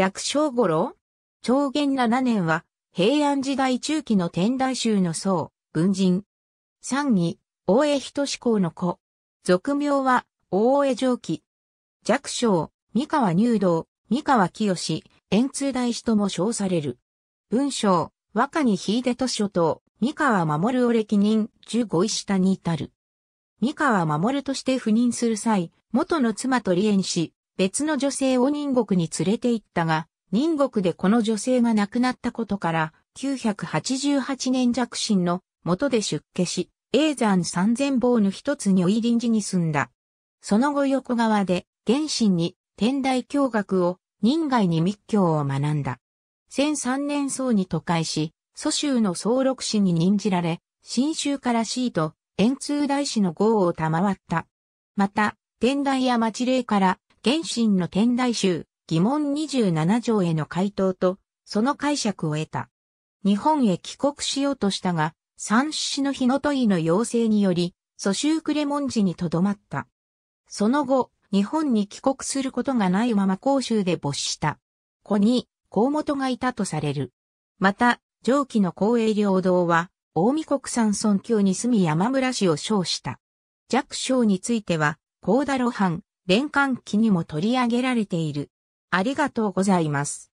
弱小五郎長元七年は、平安時代中期の天台宗の僧、文人。三義、大江人志公の子。俗名は、大江上記。弱小、三河入道、三河清、円通大師とも称される。文章、若に秀で図書と、三河守を歴任、十五位下に至る。三河守として赴任する際、元の妻と離縁し、別の女性を人国に連れて行ったが、人国でこの女性が亡くなったことから、988年弱心の元で出家し、永山三千坊の一つに如い臨時に住んだ。その後横川で、原神に天台教学を、人外に密教を学んだ。1003年層に都会し、蘇州の総六師に任じられ、新州からシート、円通大師の号を賜った。また、天台や町霊から原神の天台宗、疑問27条への回答と、その解釈を得た。日本へ帰国しようとしたが、三種の日の問いの要請により、蘇州クレモン寺に留まった。その後、日本に帰国することがないまま甲州で没した。子に、甲本がいたとされる。また、上記の公営領道は、大見国産村教に住み山村氏を称した。弱小については、高田露藩、連環記にも取り上げられている。ありがとうございます。